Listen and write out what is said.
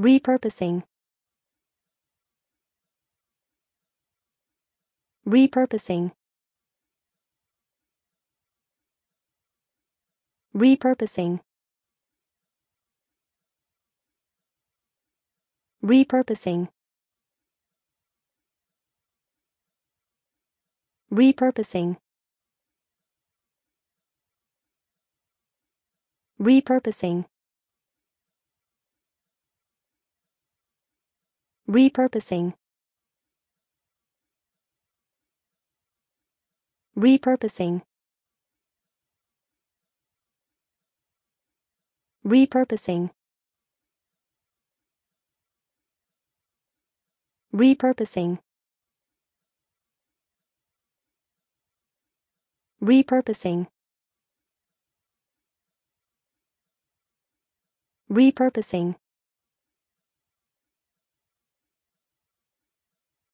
Repurposing Repurposing Repurposing Repurposing Repurposing Repurposing repurposing repurposing repurposing repurposing repurposing repurposing